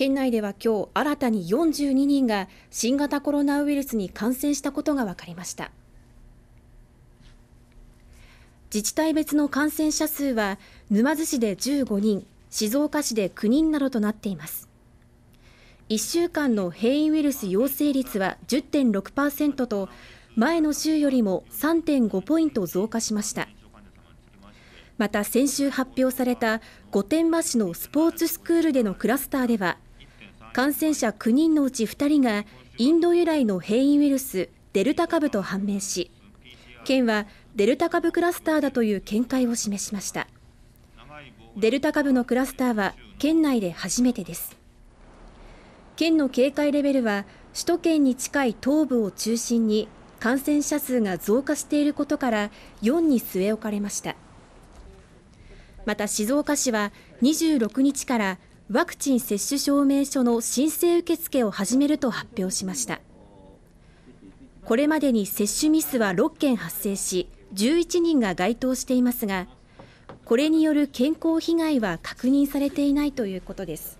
県内では今日新たに42人が新型コロナウイルスに感染したことが分かりました自治体別の感染者数は沼津市で15人静岡市で9人などとなっています1週間の変異ウイルス陽性率は10.6%と前の週よりも3.5ポイント増加しましたまた先週発表された御殿場市のスポーツスクールでのクラスターでは感染者9人のうち2人がインド由来の変異ウイルスデルタ株と判明し県はデルタ株クラスターだという見解を示しましたデルタ株のクラスターは県内で初めてです県の警戒レベルは首都圏に近い東部を中心に感染者数が増加していることから4に据え置かれましたまた静岡市は26日からワクチン接種証明書の申請受付を始めると発表しましたこれまでに接種ミスは6件発生し11人が該当していますがこれによる健康被害は確認されていないということです